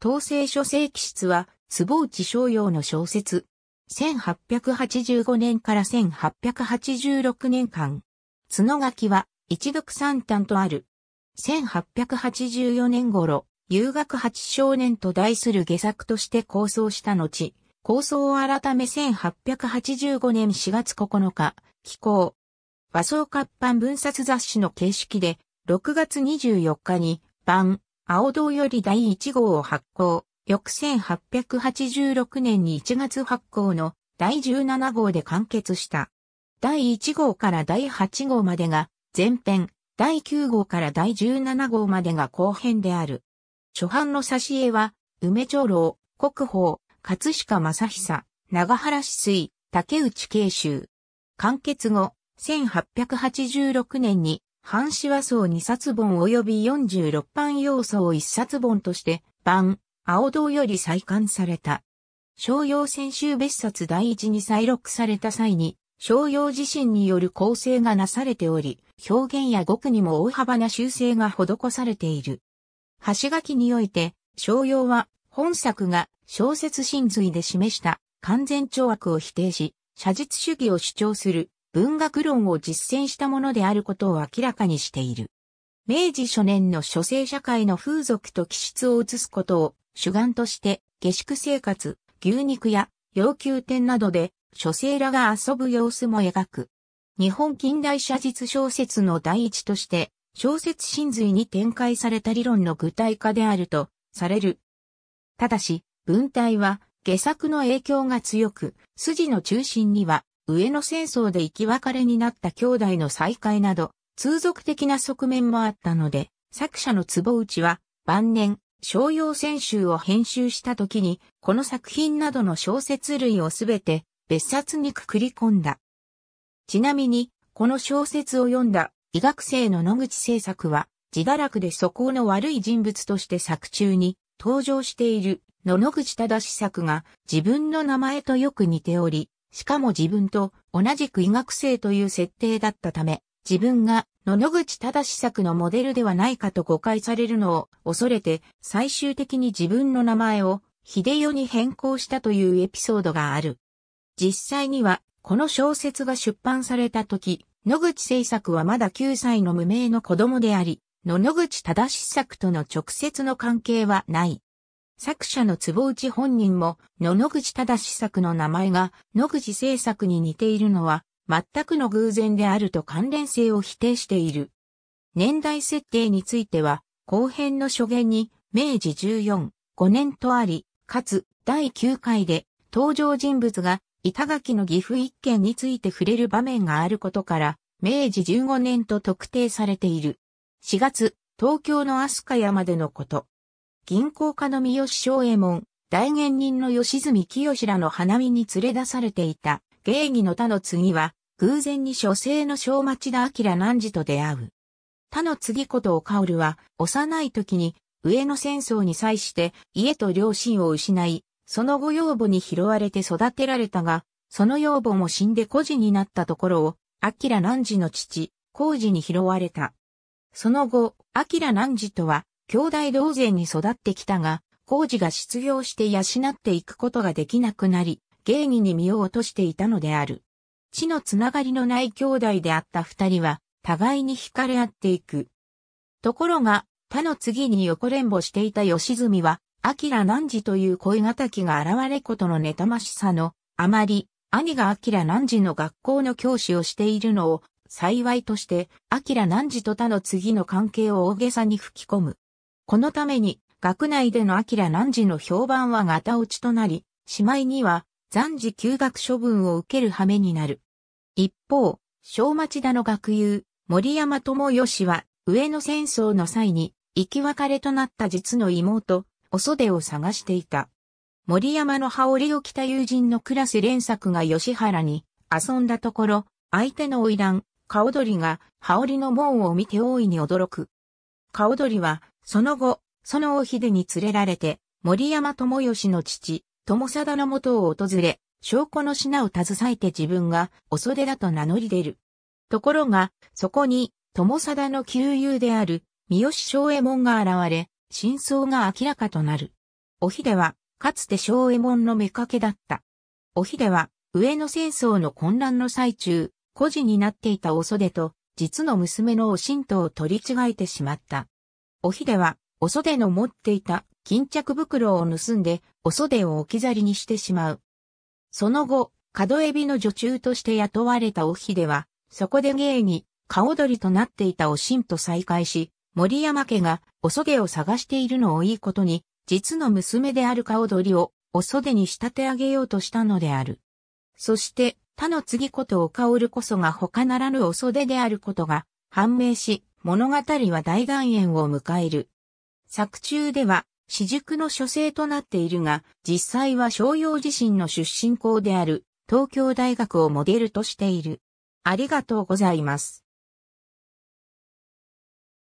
統制書正記室は、坪内商用の小説。1885年から1886年間。角書きは、一読三端とある。1884年頃、遊学八少年と題する下作として構想した後、構想を改め1885年4月9日、寄稿。和装活版分冊雑誌の形式で、6月24日に、版、青銅より第1号を発行、翌1886年に1月発行の第17号で完結した。第1号から第8号までが前編、第9号から第17号までが後編である。初版の挿絵は、梅長老、国宝、葛飾正久、長原市水、竹内慶州。完結後、1886年に半紙和装2冊本及び46版要素を1冊本として、版、青銅より再刊された。商用先週別冊第一に再録された際に、商用自身による構成がなされており、表現や語句にも大幅な修正が施されている。橋書きにおいて、商用は本作が小説真髄で示した完全懲悪を否定し、写実主義を主張する文学論を実践したものであることを明らかにしている。明治初年の諸生社会の風俗と気質を移すことを主眼として、下宿生活、牛肉や要求店などで諸生らが遊ぶ様子も描く。日本近代写実小説の第一として、小説真髄に展開された理論の具体化であるとされる。ただし、文体は下作の影響が強く、筋の中心には上野戦争で生き別れになった兄弟の再会など、通俗的な側面もあったので、作者の坪内は、晩年、商用選集を編集した時に、この作品などの小説類をすべて別冊にくくり込んだ。ちなみに、この小説を読んだ医学生の野口製作は、自堕落で素行の悪い人物として作中に登場している野々口正作が自分の名前とよく似ており、しかも自分と同じく医学生という設定だったため、自分が野々口正作のモデルではないかと誤解されるのを恐れて最終的に自分の名前を秀代に変更したというエピソードがある。実際にはこの小説が出版された時、野口製作はまだ9歳の無名の子供であり、野々口正作との直接の関係はない。作者の坪内本人も、野々口正作の名前が野口製作に似ているのは、全くの偶然であると関連性を否定している。年代設定については、後編の初言に、明治14、5年とあり、かつ、第9回で、登場人物が、板垣の岐阜一件について触れる場面があることから、明治15年と特定されている。4月、東京の飛鳥山でのこと。銀行家の三好正右衛門、大元人の吉住清らの花見に連れ出されていた、芸妓の他の次は、偶然に書生の小町田明南次と出会う。他の次こと岡るは、幼い時に、上野戦争に際して、家と両親を失い、その後養母に拾われて育てられたが、その養母も死んで孤児になったところを、明南次の父、孔二に拾われた。その後、明南次とは、兄弟同然に育ってきたが、工事が失業して養っていくことができなくなり、芸儀に身を落としていたのである。血のつながりのない兄弟であった二人は、互いに惹かれ合っていく。ところが、他の次に横連母していた吉住は、明南次という恋敵が現れことの妬ましさの、あまり、兄が明南次の学校の教師をしているのを、幸いとして、明南次と他の次の関係を大げさに吹き込む。このために、学内での明南次の評判はガタ落ちとなり、しまいには、暫時休学処分を受ける羽目になる。一方、小町田の学友、森山智義は、上野戦争の際に、生き別れとなった実の妹、お袖を探していた。森山の羽織を着た友人のクラス連作が吉原に遊んだところ、相手の花魁、顔鳥が羽織の門を見て大いに驚く。顔鳥はその後、その尾秀に連れられて、森山智義の父、友貞の元を訪れ、証拠の品を携えて自分が、お袖だと名乗り出る。ところが、そこに、友貞の旧友である、三好正右衛門が現れ、真相が明らかとなる。おひでは、かつて正右衛門のかけだった。おひでは、上野戦争の混乱の最中、孤児になっていたお袖と、実の娘のお神道を取り違えてしまった。おひでは、お袖の持っていた巾着袋を盗んで、お袖を置き去りにしてしまう。その後、角エビの女中として雇われたおひでは、そこで芸に、顔りとなっていたおしんと再会し、森山家がお袖を探しているのをいいことに、実の娘である顔りをお袖に仕立て上げようとしたのである。そして、他の次ことおかおるこそが他ならぬお袖であることが判明し、物語は大岩塩を迎える。作中では、私塾の書生となっているが、実際は商用自身の出身校である、東京大学をモデルとしている。ありがとうございます。